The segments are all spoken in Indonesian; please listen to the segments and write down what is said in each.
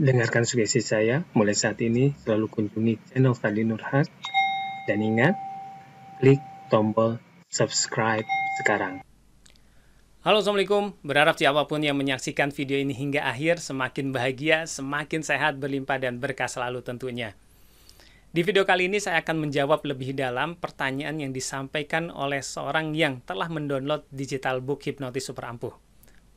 Dengarkan sugesti saya mulai saat ini selalu kunjungi channel Fadli Nurhat dan ingat klik tombol subscribe sekarang. Halo Assalamualaikum, berharap siapapun yang menyaksikan video ini hingga akhir semakin bahagia, semakin sehat, berlimpah, dan berkah selalu tentunya. Di video kali ini saya akan menjawab lebih dalam pertanyaan yang disampaikan oleh seorang yang telah mendownload digital book Hipnotis Super Ampuh.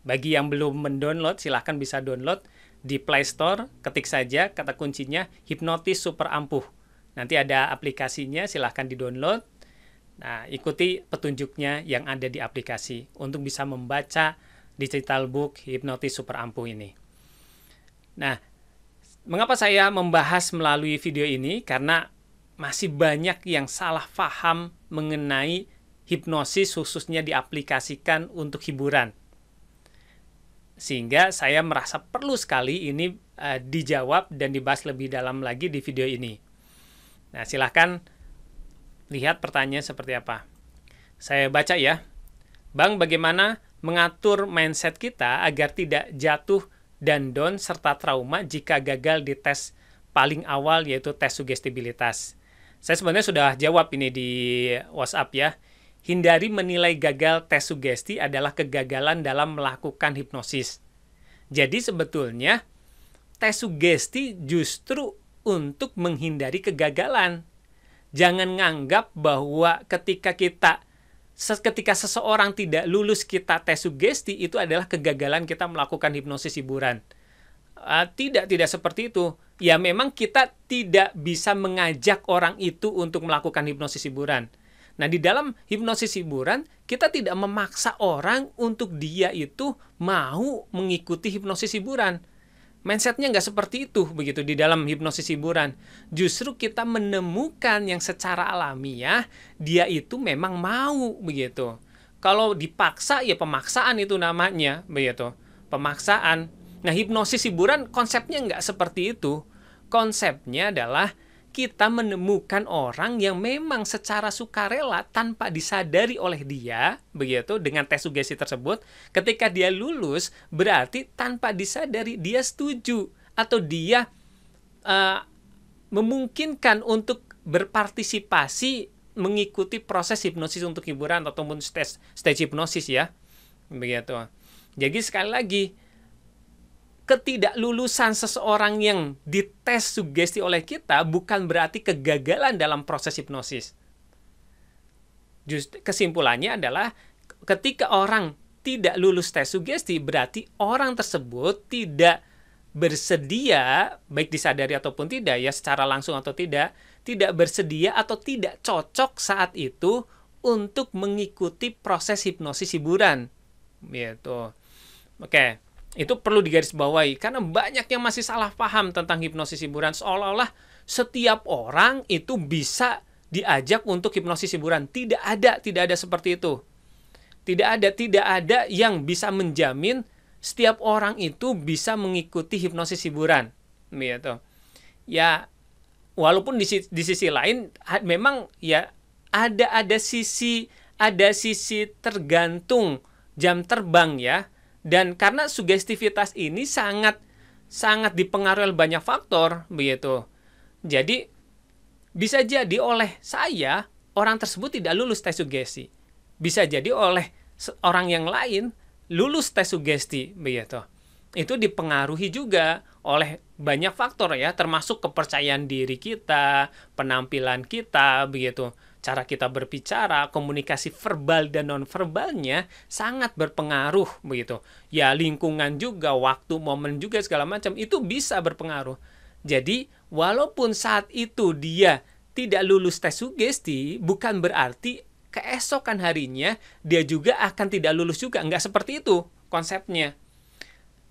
Bagi yang belum mendownload, silahkan bisa download di Play Store, ketik saja kata kuncinya hipnotis super ampuh. Nanti ada aplikasinya, silahkan di-download. Nah, ikuti petunjuknya yang ada di aplikasi untuk bisa membaca digital book hipnotis super ampuh ini. Nah, mengapa saya membahas melalui video ini? Karena masih banyak yang salah paham mengenai hipnosis khususnya diaplikasikan untuk hiburan sehingga saya merasa perlu sekali ini uh, dijawab dan dibahas lebih dalam lagi di video ini. Nah, silahkan lihat pertanyaan seperti apa. Saya baca ya. Bang, bagaimana mengatur mindset kita agar tidak jatuh dan down serta trauma jika gagal di tes paling awal yaitu tes sugestibilitas. Saya sebenarnya sudah jawab ini di WhatsApp ya. Hindari menilai gagal tes sugesti adalah kegagalan dalam melakukan hipnosis. Jadi sebetulnya tes sugesti justru untuk menghindari kegagalan. Jangan nganggap bahwa ketika kita ketika seseorang tidak lulus kita tes sugesti itu adalah kegagalan kita melakukan hipnosis hiburan. Uh, tidak, tidak seperti itu. Ya memang kita tidak bisa mengajak orang itu untuk melakukan hipnosis hiburan Nah, di dalam hipnosis hiburan, kita tidak memaksa orang untuk dia itu mau mengikuti hipnosis hiburan. Mindsetnya nggak seperti itu begitu di dalam hipnosis hiburan. Justru kita menemukan yang secara alami ya dia itu memang mau begitu. Kalau dipaksa ya pemaksaan itu namanya begitu. Pemaksaan. Nah hipnosis hiburan konsepnya nggak seperti itu. Konsepnya adalah kita menemukan orang yang memang secara sukarela tanpa disadari oleh dia begitu dengan tes sugesti tersebut ketika dia lulus berarti tanpa disadari dia setuju atau dia uh, memungkinkan untuk berpartisipasi mengikuti proses hipnosis untuk hiburan ataupun stage stage hipnosis ya begitu jadi sekali lagi ketidaklulusan seseorang yang dites sugesti oleh kita bukan berarti kegagalan dalam proses hipnosis. Just, kesimpulannya adalah ketika orang tidak lulus tes sugesti berarti orang tersebut tidak bersedia baik disadari ataupun tidak ya secara langsung atau tidak tidak bersedia atau tidak cocok saat itu untuk mengikuti proses hipnosis hiburan gitu oke okay. Itu perlu digarisbawahi karena banyak yang masih salah paham tentang hipnosis hiburan seolah-olah setiap orang itu bisa diajak untuk hipnosis hiburan. Tidak ada, tidak ada seperti itu. Tidak ada, tidak ada yang bisa menjamin setiap orang itu bisa mengikuti hipnosis hiburan. Gitu. Ya, walaupun di, di sisi lain memang ya ada ada sisi ada sisi tergantung jam terbang ya dan karena sugestivitas ini sangat sangat dipengaruhi oleh banyak faktor begitu. Jadi bisa jadi oleh saya orang tersebut tidak lulus tes sugesti. Bisa jadi oleh orang yang lain lulus tes sugesti begitu. Itu dipengaruhi juga oleh banyak faktor ya termasuk kepercayaan diri kita, penampilan kita begitu cara kita berbicara, komunikasi verbal dan nonverbalnya sangat berpengaruh begitu. Ya lingkungan juga, waktu, momen juga segala macam itu bisa berpengaruh. Jadi walaupun saat itu dia tidak lulus tes sugesti, bukan berarti keesokan harinya dia juga akan tidak lulus juga. Nggak seperti itu konsepnya.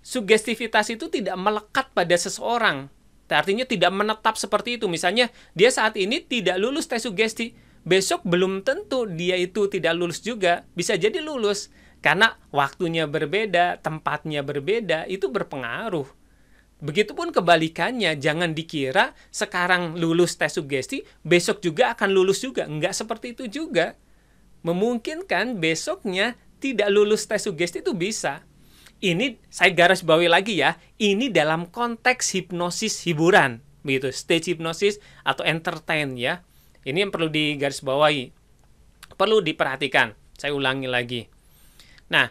Sugestivitas itu tidak melekat pada seseorang, artinya tidak menetap seperti itu. Misalnya, dia saat ini tidak lulus tes sugesti, besok belum tentu dia itu tidak lulus juga bisa jadi lulus karena waktunya berbeda tempatnya berbeda itu berpengaruh Begitupun kebalikannya, jangan dikira sekarang lulus tes sugesti, besok juga akan lulus juga. Enggak seperti itu juga. Memungkinkan besoknya tidak lulus tes sugesti itu bisa. Ini saya garis bawahi lagi ya, ini dalam konteks hipnosis hiburan, begitu, stage hipnosis atau entertain ya. Ini yang perlu digarisbawahi, perlu diperhatikan. Saya ulangi lagi. Nah,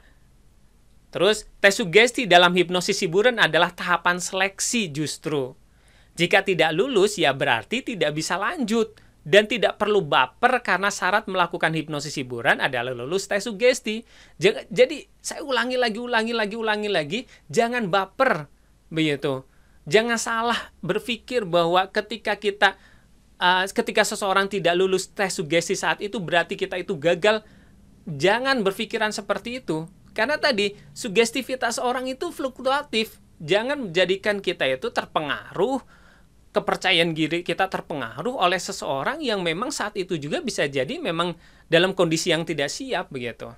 terus tes sugesti dalam hipnosis hiburan adalah tahapan seleksi justru. Jika tidak lulus, ya berarti tidak bisa lanjut dan tidak perlu baper karena syarat melakukan hipnosis hiburan adalah lulus tes sugesti. Jadi saya ulangi lagi, ulangi lagi, ulangi lagi, jangan baper begitu. Jangan salah berpikir bahwa ketika kita Eh, ketika seseorang tidak lulus tes sugesti saat itu berarti kita itu gagal. Jangan berpikiran seperti itu. Karena tadi sugestivitas orang itu fluktuatif. Jangan menjadikan kita itu terpengaruh kepercayaan diri kita terpengaruh oleh seseorang yang memang saat itu juga bisa jadi memang dalam kondisi yang tidak siap begitu.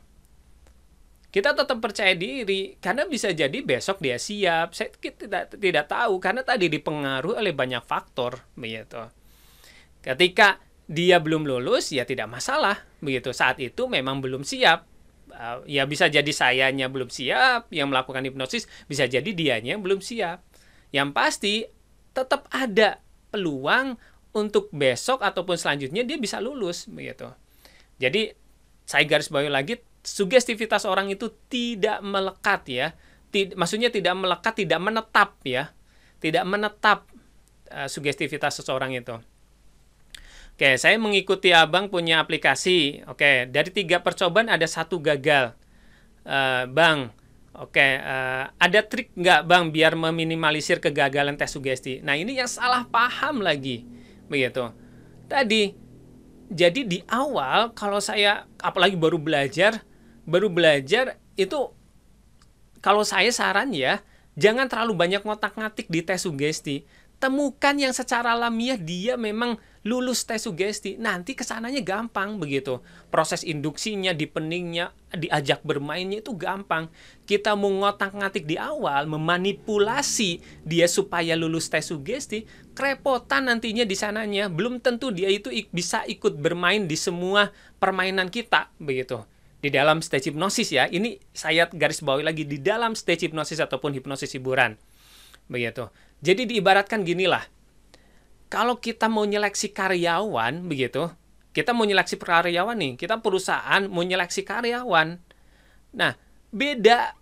Kita tetap percaya diri karena bisa jadi besok dia siap. Saya tidak tidak tahu karena tadi dipengaruhi oleh banyak faktor begitu. Ketika dia belum lulus ya tidak masalah begitu. Saat itu memang belum siap. Uh, ya bisa jadi sayanya belum siap yang melakukan hipnosis, bisa jadi dianya yang belum siap. Yang pasti tetap ada peluang untuk besok ataupun selanjutnya dia bisa lulus begitu. Jadi saya garis bawahi lagi sugestivitas orang itu tidak melekat ya. Tid maksudnya tidak melekat, tidak menetap ya. Tidak menetap uh, sugestivitas seseorang itu. Oke, saya mengikuti abang punya aplikasi. Oke, dari tiga percobaan ada satu gagal. Uh, bang, oke, uh, ada trik nggak bang biar meminimalisir kegagalan tes sugesti? Nah ini yang salah paham lagi, begitu. Tadi, jadi di awal kalau saya apalagi baru belajar, baru belajar itu kalau saya saran ya, jangan terlalu banyak ngotak-ngatik di tes sugesti temukan yang secara alamiah dia memang lulus tes sugesti nanti kesananya gampang begitu proses induksinya dipeningnya diajak bermainnya itu gampang kita mau ngotak ngatik di awal memanipulasi dia supaya lulus tes sugesti kerepotan nantinya di sananya belum tentu dia itu ik bisa ikut bermain di semua permainan kita begitu di dalam stage hipnosis ya ini saya garis bawahi lagi di dalam stage hipnosis ataupun hipnosis hiburan begitu. Jadi diibaratkan ginilah. Kalau kita mau nyeleksi karyawan begitu, kita mau nyeleksi karyawan nih, kita perusahaan mau nyeleksi karyawan. Nah, beda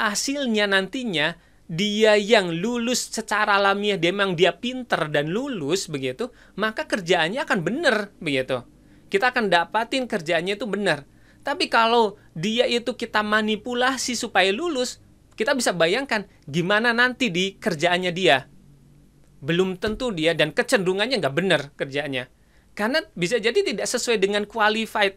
hasilnya nantinya dia yang lulus secara alamiah dia memang dia pinter dan lulus begitu maka kerjaannya akan benar begitu kita akan dapatin kerjaannya itu benar tapi kalau dia itu kita manipulasi supaya lulus kita bisa bayangkan gimana nanti di kerjaannya dia. Belum tentu dia dan kecenderungannya nggak benar kerjaannya. Karena bisa jadi tidak sesuai dengan qualified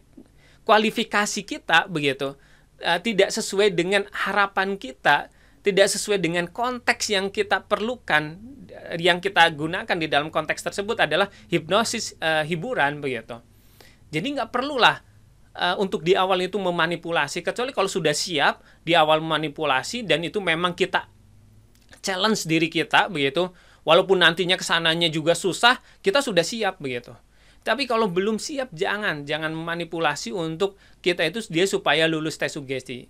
kualifikasi kita begitu. E, tidak sesuai dengan harapan kita, tidak sesuai dengan konteks yang kita perlukan, e, yang kita gunakan di dalam konteks tersebut adalah hipnosis uh, hiburan begitu. Jadi nggak perlulah uh, untuk di awal itu memanipulasi kecuali kalau sudah siap di awal memanipulasi dan itu memang kita challenge diri kita begitu walaupun nantinya kesananya juga susah kita sudah siap begitu tapi kalau belum siap jangan jangan memanipulasi untuk kita itu dia supaya lulus tes sugesti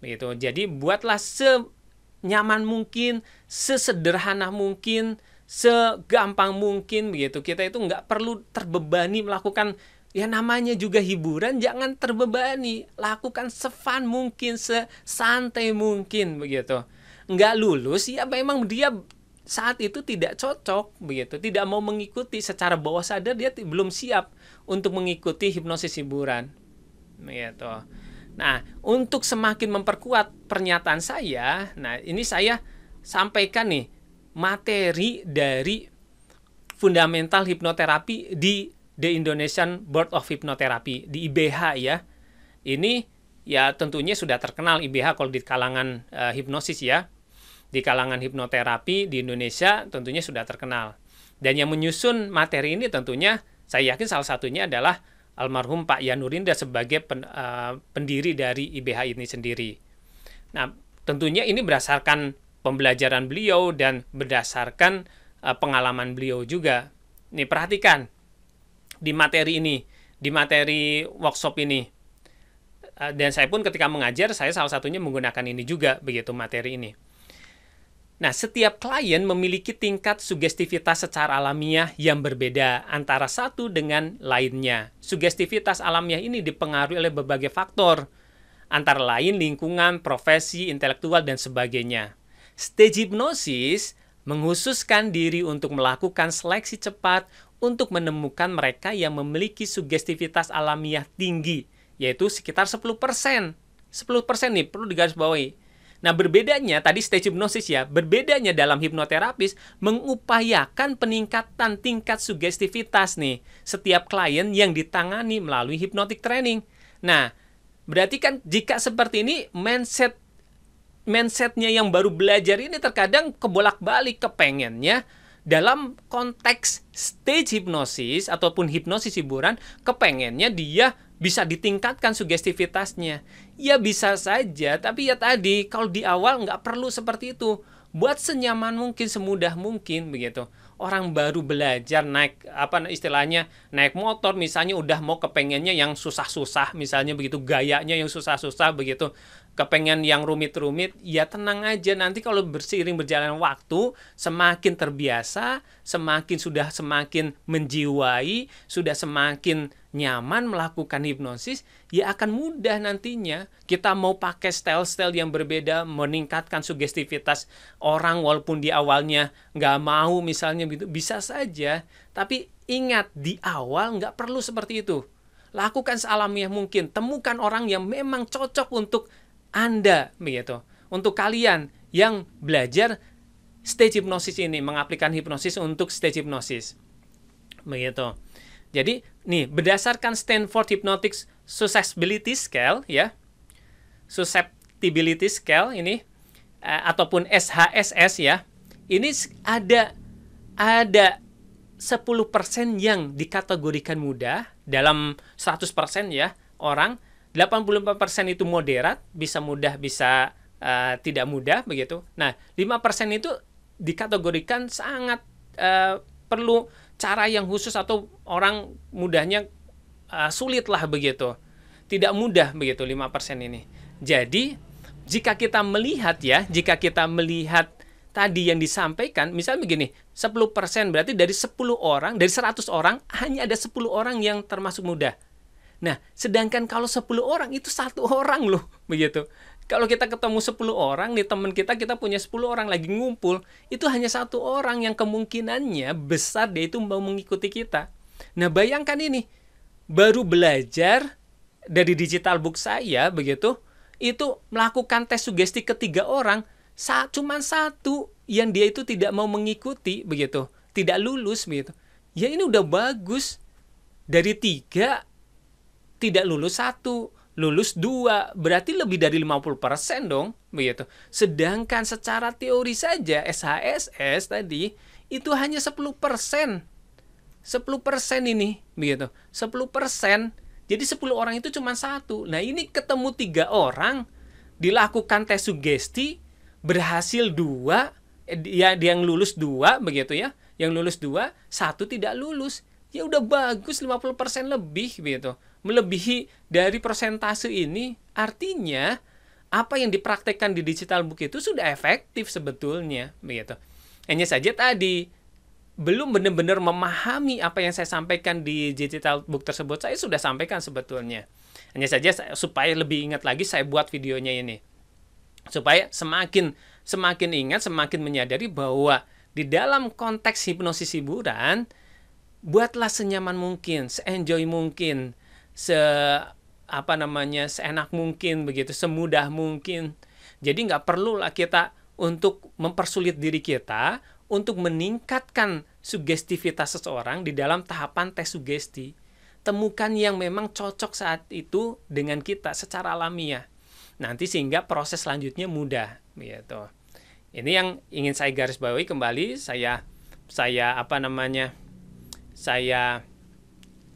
begitu jadi buatlah senyaman mungkin sesederhana mungkin segampang mungkin begitu kita itu nggak perlu terbebani melakukan ya namanya juga hiburan jangan terbebani lakukan sefan mungkin sesantai mungkin begitu nggak lulus ya memang dia saat itu tidak cocok begitu tidak mau mengikuti secara bawah sadar dia belum siap untuk mengikuti hipnosis hiburan begitu nah untuk semakin memperkuat pernyataan saya nah ini saya sampaikan nih materi dari fundamental hipnoterapi di The Indonesian Board of Hypnotherapy di IBH ya. Ini ya tentunya sudah terkenal IBH kalau di kalangan uh, hipnosis ya. Di kalangan hipnoterapi di Indonesia tentunya sudah terkenal. Dan yang menyusun materi ini tentunya saya yakin salah satunya adalah almarhum Pak Yanurinda sebagai pen, uh, pendiri dari IBH ini sendiri. Nah, tentunya ini berdasarkan pembelajaran beliau dan berdasarkan uh, pengalaman beliau juga. Nih perhatikan di materi ini, di materi workshop ini. Eh, dan saya pun ketika mengajar, saya salah satunya menggunakan ini juga, begitu materi ini. Nah, setiap klien memiliki tingkat sugestivitas secara alamiah yang berbeda antara satu dengan lainnya. Sugestivitas alamiah ini dipengaruhi oleh berbagai faktor, antara lain lingkungan, profesi, intelektual, dan sebagainya. Stage hipnosis menghususkan diri untuk melakukan seleksi cepat untuk menemukan mereka yang memiliki sugestivitas alamiah tinggi, yaitu sekitar 10%. 10% nih, perlu digarisbawahi. Nah, berbedanya tadi stage hipnosis ya, berbedanya dalam hipnoterapis mengupayakan peningkatan tingkat sugestivitas nih setiap klien yang ditangani melalui hypnotic training. Nah, berarti kan jika seperti ini mindset mindsetnya yang baru belajar ini terkadang kebolak-balik kepengennya dalam konteks stage hipnosis ataupun hipnosis hiburan kepengennya dia bisa ditingkatkan sugestivitasnya ya bisa saja tapi ya tadi kalau di awal nggak perlu seperti itu buat senyaman mungkin semudah mungkin begitu orang baru belajar naik apa istilahnya naik motor misalnya udah mau kepengennya yang susah-susah misalnya begitu gayanya yang susah-susah begitu kepengen yang rumit-rumit, ya tenang aja. Nanti kalau berseiring berjalan waktu, semakin terbiasa, semakin sudah semakin menjiwai, sudah semakin nyaman melakukan hipnosis, ya akan mudah nantinya. Kita mau pakai style-style yang berbeda, meningkatkan sugestivitas orang walaupun di awalnya nggak mau misalnya gitu, bisa saja. Tapi ingat, di awal nggak perlu seperti itu. Lakukan sealamiah mungkin. Temukan orang yang memang cocok untuk anda begitu. Untuk kalian yang belajar stage hipnosis ini, mengaplikan hipnosis untuk stage hipnosis. Begitu. Jadi, nih berdasarkan Stanford Hypnotics Susceptibility Scale ya. Susceptibility Scale ini eh, ataupun SHSS ya. Ini ada ada 10% yang dikategorikan mudah dalam 100% ya orang 84% itu moderat, bisa mudah bisa uh, tidak mudah begitu. Nah, 5% itu dikategorikan sangat uh, perlu cara yang khusus atau orang mudahnya uh, eh, sulit lah begitu. Tidak mudah begitu 5% ini. Jadi, jika kita melihat ya, jika kita melihat tadi yang disampaikan, misalnya begini, 10% berarti dari 10 orang, dari 100 orang hanya ada 10 orang yang termasuk mudah. Nah, sedangkan kalau 10 orang itu satu orang loh, begitu. Kalau kita ketemu 10 orang nih teman kita, kita punya 10 orang lagi ngumpul, itu hanya satu orang yang kemungkinannya besar dia itu mau mengikuti kita. Nah, bayangkan ini. Baru belajar dari digital book saya begitu, itu melakukan tes sugesti ketiga orang, sa cuman satu yang dia itu tidak mau mengikuti begitu, tidak lulus begitu. Ya ini udah bagus. Dari tiga tidak lulus satu lulus dua berarti lebih dari 50% dong begitu sedangkan secara teori saja SHSS tadi itu hanya 10% 10% ini begitu 10% jadi 10 orang itu cuma satu nah ini ketemu tiga orang dilakukan tes sugesti berhasil dua eh, ya yang lulus dua begitu ya yang lulus dua satu tidak lulus ya udah bagus 50% lebih begitu melebihi dari persentase ini artinya apa yang dipraktekkan di digital book itu sudah efektif sebetulnya begitu hanya saja tadi belum benar-benar memahami apa yang saya sampaikan di digital book tersebut saya sudah sampaikan sebetulnya hanya saja supaya lebih ingat lagi saya buat videonya ini supaya semakin semakin ingat semakin menyadari bahwa di dalam konteks hipnosis hiburan buatlah senyaman mungkin seenjoy mungkin se apa namanya seenak mungkin begitu semudah mungkin jadi nggak perlu lah kita untuk mempersulit diri kita untuk meningkatkan sugestivitas seseorang di dalam tahapan tes sugesti temukan yang memang cocok saat itu dengan kita secara alamiah nanti sehingga proses selanjutnya mudah gitu ini yang ingin saya garis bawahi kembali saya saya apa namanya saya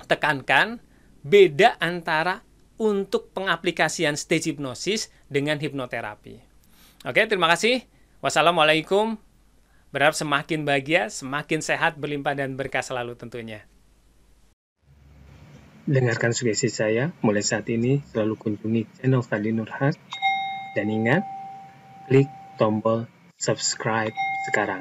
tekankan beda antara untuk pengaplikasian stage hipnosis dengan hipnoterapi. Oke, terima kasih. Wassalamualaikum. Berharap semakin bahagia, semakin sehat, berlimpah, dan berkah selalu tentunya. Dengarkan sugesti saya, mulai saat ini selalu kunjungi channel Fadli Nurhat. Dan ingat, klik tombol subscribe sekarang.